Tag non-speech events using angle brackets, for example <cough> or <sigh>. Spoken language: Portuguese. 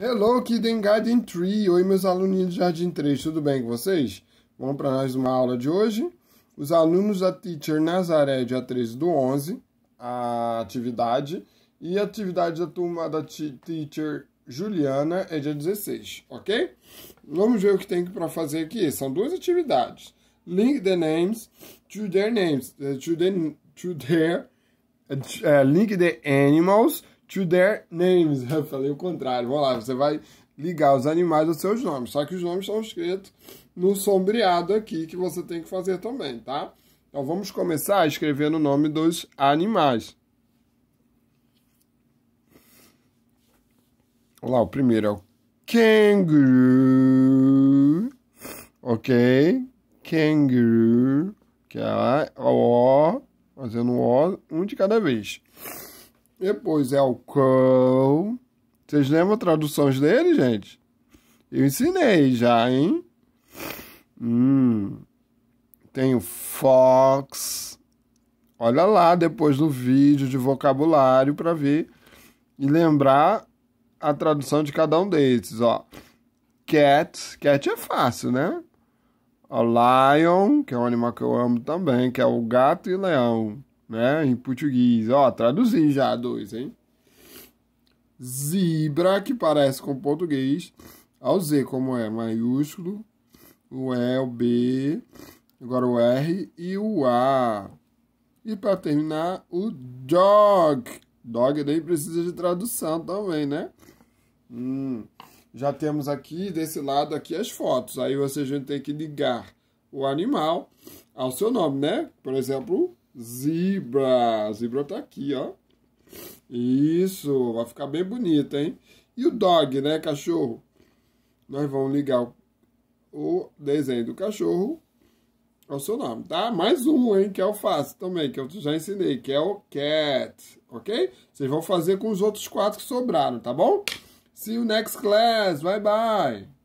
Hello, Kid Garden Tree! Oi, meus aluninhos de Jardim 3, tudo bem com vocês? Vamos para mais uma aula de hoje. Os alunos da Teacher Nazaré, dia 13 do 11, a atividade. E a atividade da turma da Teacher Juliana é dia 16, ok? Vamos ver o que tem para fazer aqui. São duas atividades. Link the names to their names, to, the, to their... Uh, link the animals to their names. <laughs> Eu falei o contrário. Vamos lá, você vai ligar os animais aos seus nomes. Só que os nomes são escritos no sombreado aqui, que você tem que fazer também, tá? Então vamos começar escrevendo o nome dos animais. Vamos lá, o primeiro é o kangaroo, ok? Kangaroo, que é o, fazendo o, um de cada vez. Depois é o cão. Vocês lembram traduções dele, gente? Eu ensinei já, hein? Hum. Tem o fox. Olha lá depois do vídeo de vocabulário para ver e lembrar a tradução de cada um desses, ó. Cat, cat é fácil, né? O lion, que é um animal que eu amo também, que é o gato e o leão né, em português. Ó, traduzi já dois, hein? Zebra, que parece com português, ao Z como é maiúsculo, o E, o B, agora o R e o A. E para terminar, o dog. Dog daí é precisa de tradução também, né? Hum. Já temos aqui, desse lado aqui, as fotos. Aí vocês vão ter que ligar o animal ao seu nome, né? Por exemplo, Zebra. Zebra tá aqui, ó. Isso, vai ficar bem bonito, hein? E o dog, né, cachorro? Nós vamos ligar o desenho do cachorro ao seu nome, tá? Mais um, hein, que é o fácil também, que eu já ensinei, que é o cat, ok? Vocês vão fazer com os outros quatro que sobraram, tá bom? See you next class, bye bye!